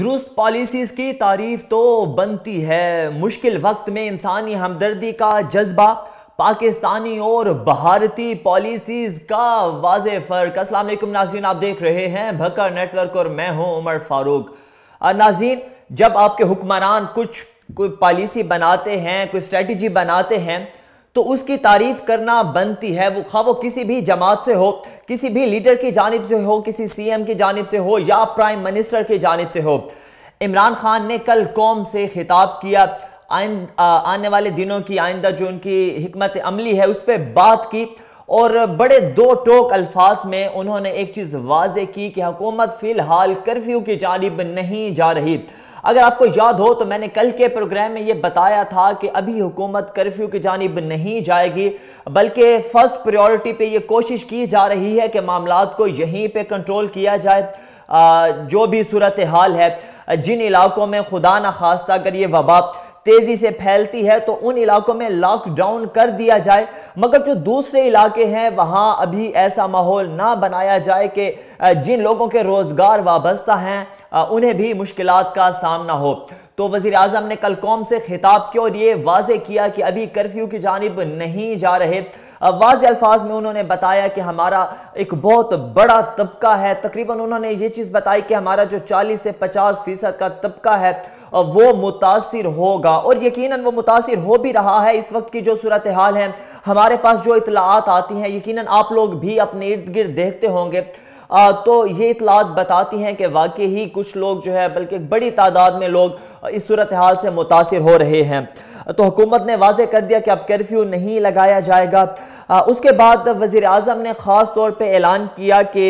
दुरुस्त पॉलिसीज़ की तारीफ तो बनती है मुश्किल वक्त में इंसानी हमदर्दी का जज्बा पाकिस्तानी और भारतीय पॉलिसीज़ का वाज फ़र्क असलम नाजीन आप देख रहे हैं भक्कर नेटवर्क और मैं हूं उमर फारूक नाजीन जब आपके हुक्मरान कुछ कोई पॉलिसी बनाते हैं कोई स्ट्रेटजी बनाते हैं तो उसकी तारीफ करना बनती है वो खा वो किसी भी जमात से हो किसी भी लीडर की जानब से हो किसी सीएम की जानब से हो या प्राइम मिनिस्टर की जानब से हो इमरान खान ने कल कौम से खिताब किया आ, आने वाले दिनों की आइंदा जो उनकी हमत अमली है उस पर बात की और बड़े दो टोक अल्फाज में उन्होंने एक चीज़ वाज की कि हुकूमत फ़िलहाल कर्फ्यू की जानब नहीं जा रही अगर आपको याद हो तो मैंने कल के प्रोग्राम में ये बताया था कि अभी हुकूमत कर्फ्यू की जानब नहीं जाएगी बल्कि फर्स्ट प्रायोरिटी पे यह कोशिश की जा रही है कि मामला को यहीं पर कंट्रोल किया जाए जो भी सूरत हाल है जिन इलाकों में खुदा न खास्ता अगर ये वबा तेजी से फैलती है तो उन इलाकों में लॉकडाउन कर दिया जाए मगर जो दूसरे इलाके हैं वहाँ अभी ऐसा माहौल ना बनाया जाए कि जिन लोगों के रोज़गार वाबस्ता हैं उन्हें भी मुश्किल का सामना हो तो वज़ी अजम ने कल कौम से खिताब किया और ये वाजे किया कि अभी कर्फ्यू की जानब नहीं जा रहे वाज अल्फाज में उन्होंने बताया कि हमारा एक बहुत बड़ा तबका है तकरीबन उन्होंने ये चीज़ बताई कि हमारा जो 40 से 50 फीसद का तबका है वो मुतासर होगा और यकीन वो मुतासर हो भी रहा है इस वक्त की जो सूरत हाल है हमारे पास जो इतलात आती हैं यकीन आप लोग भी अपने इर्द गिर्द देखते होंगे तो ये इतलात बताती हैं कि वाकई ही कुछ लोग जो है बल्कि बड़ी तादाद में लोग इस सूरत हाल से मुतासर हो रहे हैं तो हुकूमत ने वाजे कर दिया कि अब कर्फ्यू नहीं लगाया जाएगा उसके बाद वज़ी अजम ने ख़ास तौर पर ऐलान किया कि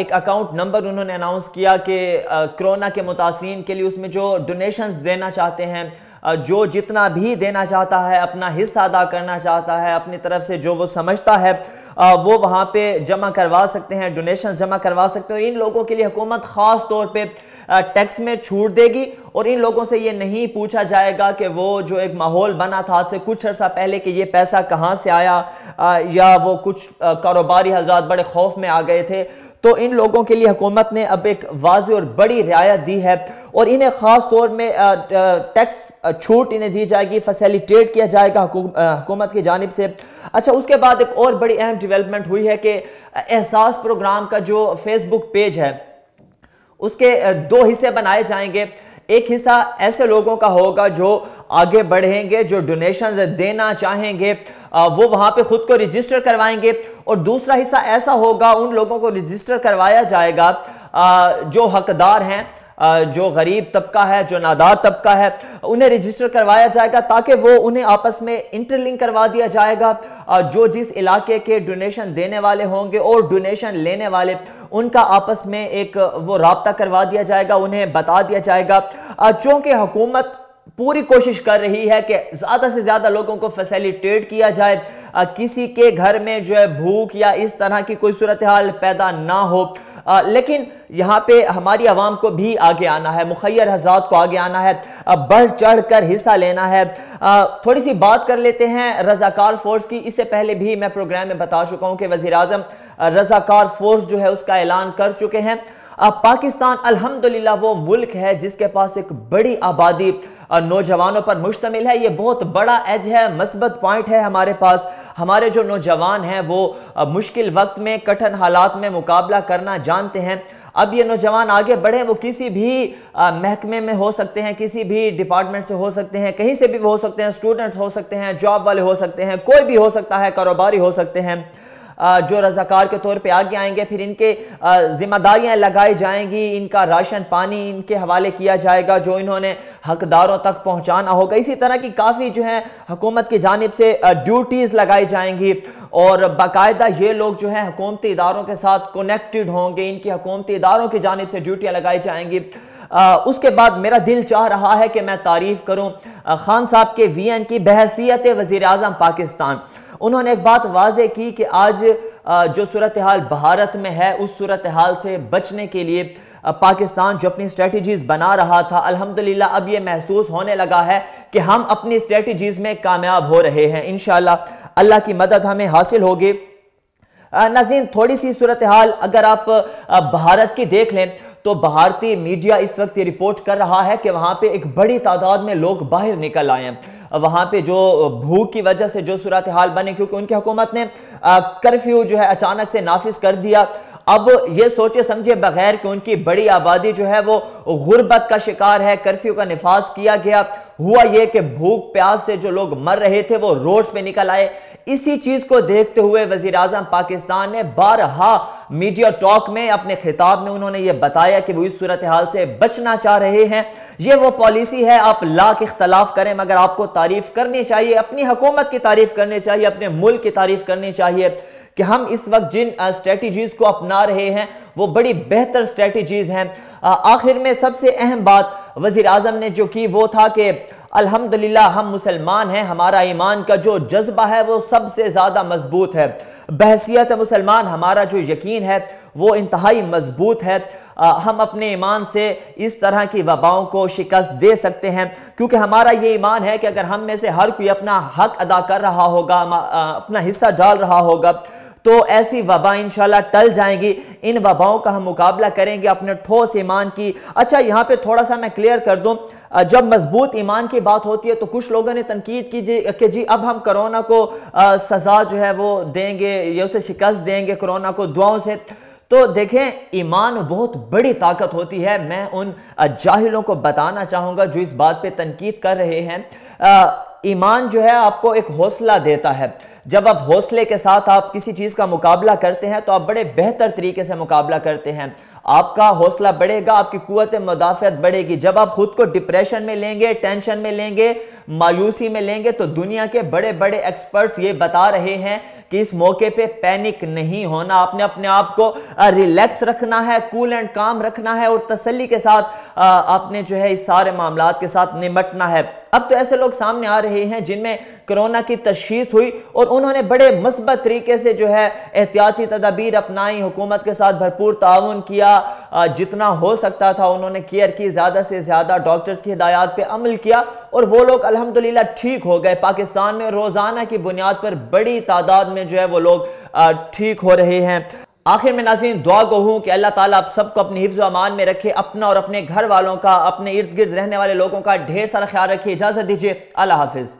एक अकाउंट नंबर उन्होंने अनाउंस किया कि कोरोना के मुतासरीन के लिए उसमें जो डोनेशंस देना चाहते हैं जो जितना भी देना चाहता है अपना हिस्सा अदा करना चाहता है अपनी तरफ से जो वो समझता है वो वहाँ पे जमा करवा सकते हैं डोनेशन जमा करवा सकते हैं और इन लोगों के लिए हुकूमत ख़ास तौर पे टैक्स में छूट देगी और इन लोगों से ये नहीं पूछा जाएगा कि वो जो एक माहौल बना था आज से कुछ अर्सा पहले कि ये पैसा कहाँ से आया या वो कुछ कारोबारी हजरात बड़े खौफ में आ गए थे तो इन लोगों के लिए हुकूमत ने अब एक वाज और बड़ी रियायत दी है और इन्हें ख़ास तौर में टैक्स छूट इन्हें दी जाएगी फैसिलिटेट किया जाएगा हुकूमत की जानब से अच्छा उसके बाद एक और बड़ी अहम डेवलपमेंट हुई है कि एहसास प्रोग्राम का जो फेसबुक पेज है उसके दो हिस्से बनाए जाएंगे एक हिस्सा ऐसे लोगों का होगा जो आगे बढ़ेंगे जो डोनेशन देना चाहेंगे वो वहाँ पे खुद को रजिस्टर करवाएंगे और दूसरा हिस्सा ऐसा होगा उन लोगों को रजिस्टर करवाया जाएगा जो हकदार हैं जो गरीब तबका है जो नादार तबका है उन्हें रजिस्टर करवाया जाएगा ताकि वो उन्हें आपस में इंटरलिंक करवा दिया जाएगा जो जिस इलाके के डोनेशन देने वाले होंगे और डोनेशन लेने वाले उनका आपस में एक वो रबता करवा दिया जाएगा उन्हें बता दिया जाएगा चूँकि हुकूमत पूरी कोशिश कर रही है कि ज़्यादा से ज़्यादा लोगों को फैसिलिटेट किया जाए किसी के घर में जो है भूख या इस तरह की कोई सूरत हाल पैदा ना हो लेकिन यहाँ पे हमारी आवाम को भी आगे आना है मुखैर हजरात को आगे आना है बढ़ चढ़ कर हिस्सा लेना है थोड़ी सी बात कर लेते हैं रजाकार फोर्स की इससे पहले भी मैं प्रोग्राम में बता चुका हूँ कि वजी अजम रजाकार फोर्स जो है उसका ऐलान कर चुके हैं पाकिस्तान अलहमदिल्ला वो मुल्क है जिसके पास एक बड़ी आबादी नौजवानों पर मुश्तमिल है ये बहुत बड़ा एज है मस्बत पॉइंट है हमारे पास हमारे जो नौजवान हैं वो मुश्किल वक्त में कठिन हालात में मुकाबला करना जानते हैं अब ये नौजवान आगे बढ़े वो किसी भी महकमे में हो सकते हैं किसी भी डिपार्टमेंट से हो सकते हैं कहीं से भी हो सकते हैं स्टूडेंट्स हो सकते हैं जॉब वाले हो सकते हैं कोई भी हो सकता है कारोबारी हो सकते हैं जो रजाकार के तौर पर आगे आएंगे फिर इनके जिम्मेदारियाँ लगाई जाएंगी इनका राशन पानी इनके हवाले किया जाएगा जो इन्होंने हकदारों तक पहुँचाना होगा इसी तरह की काफ़ी जो है हुकूमत की जानब से ड्यूटीज़ लगाई जाएंगी और बाकायदा ये लोग जो है हकूमती इदारों के साथ कनेक्टेड होंगे इनकी हकूमती इदारों की जानब से ड्यूटियाँ लगाई जाएंगी आ, उसके बाद मेरा दिल चाह रहा है कि मैं तारीफ़ करूँ खान साहब के वी एन की बहसीत वजीर अजम पाकिस्तान उन्होंने एक बात वाजह की कि आज जो सूरत हाल भारत में है उस सूरत हाल से बचने के लिए पाकिस्तान जो अपनी स्ट्रेटजीज बना रहा था अल्हम्दुलिल्लाह अब ये महसूस होने लगा है कि हम अपनी स्ट्रेटजीज में कामयाब हो रहे हैं इन अल्लाह की मदद हमें हासिल होगी नाजीन थोड़ी सी सूरत हाल अगर आप भारत की देख लें तो भारतीय मीडिया इस वक्त ये रिपोर्ट कर रहा है कि वहाँ पे एक बड़ी तादाद में लोग बाहर निकल आए हैं वहां पे जो भूख की वजह से जो सूरत हाल बने क्योंकि उनकी हुकूमत ने कर्फ्यू जो है अचानक से नाफिज कर दिया अब ये सोचे समझे बगैर कि उनकी बड़ी आबादी जो है वो गुर्बत का शिकार है कर्फ्यू का नफाज किया गया हुआ यह कि भूख प्यास से जो लोग मर रहे थे वो रोड पे निकल आए इसी चीज को देखते हुए वजीर अजम पाकिस्तान ने बारहा मीडिया टॉक में अपने खिताब में उन्होंने ये बताया कि वो इस सूरत हाल से बचना चाह रहे हैं ये वो पॉलिसी है आप लाख इख्तलाफ करें मगर आपको तारीफ करनी चाहिए अपनी हुकूमत की तारीफ करनी चाहिए अपने मुल्क की तारीफ करनी चाहिए कि हम इस वक्त जिन स्ट्रेटजीज को अपना रहे हैं वो बड़ी बेहतर स्ट्रेटजीज हैं आखिर में सबसे अहम बात वज़ी अजम ने जो की वो था कि अलहमदिल्ला हम मुसलमान हैं हमारा ईमान का जो जज्बा है वो सबसे ज़्यादा मजबूत है बहसीत मुसलमान हमारा जो यकीन है वो इंतहाई मजबूत है आ, हम अपने ईमान से इस तरह की वबाओं को शिकस्त दे सकते हैं क्योंकि हमारा ये ईमान है कि अगर हम में से हर कोई अपना हक अदा कर रहा होगा अपना हिस्सा डाल रहा होगा तो ऐसी वबा इंशाल्लाह टल जाएंगी इन वबाओं का हम मुकाबला करेंगे अपने ठोस ईमान की अच्छा यहाँ पे थोड़ा सा मैं क्लियर कर दूँ जब मजबूत ईमान की बात होती है तो कुछ लोगों ने तनकीद की जी कि जी अब हम करोना को आ, सज़ा जो है वो देंगे या उसे शिकस्त देंगे करोना को दुआओं से तो देखें ईमान बहुत बड़ी ताकत होती है मैं उन जाहिलों को बताना चाहूँगा जो इस बात पर तनकीद कर रहे हैं ईमान जो है आपको एक हौसला देता है जब आप हौसले के साथ आप किसी चीज़ का मुकाबला करते हैं तो आप बड़े बेहतर तरीके से मुकाबला करते हैं आपका हौसला बढ़ेगा आपकी कुत मुदाफ़त बढ़ेगी जब आप ख़ुद को डिप्रेशन में लेंगे टेंशन में लेंगे मायूसी में लेंगे तो दुनिया के बड़े बड़े एक्सपर्ट्स ये बता रहे हैं कि इस मौके पे पैनिक नहीं होना आपने अपने आप को रिलैक्स रखना है कूल एंड काम रखना है और तसली के साथ आपने जो है इस सारे मामला के साथ निमटना है अब तो ऐसे लोग सामने आ रहे हैं जिनमें कोरोना की तशीस हुई और उन्होंने बड़े मस्बत तरीके से जो है एहतियाती तदाबीर अपनाई हुकूमत के साथ भरपूर ताउन किया जितना हो सकता था उन्होंने केयर की ज़्यादा से ज़्यादा डॉक्टर्स की हिदायत पर अमल किया और वो लोग अलहमदिल्ला ठीक हो गए पाकिस्तान में रोज़ाना की बुनियाद पर बड़ी तादाद में में जो है वो लोग ठीक हो रहे हैं आखिर में नाजीन दुआ को हूँ कि अल्लाह ताला आप सबको अपनी हिफ्ज़ अमान में रखे अपना और अपने घर वालों का अपने इर्द गिर्द रहने वाले लोगों का ढेर सारा ख्याल रखिए इजाज़त दीजिए अल्लाह हाफिज़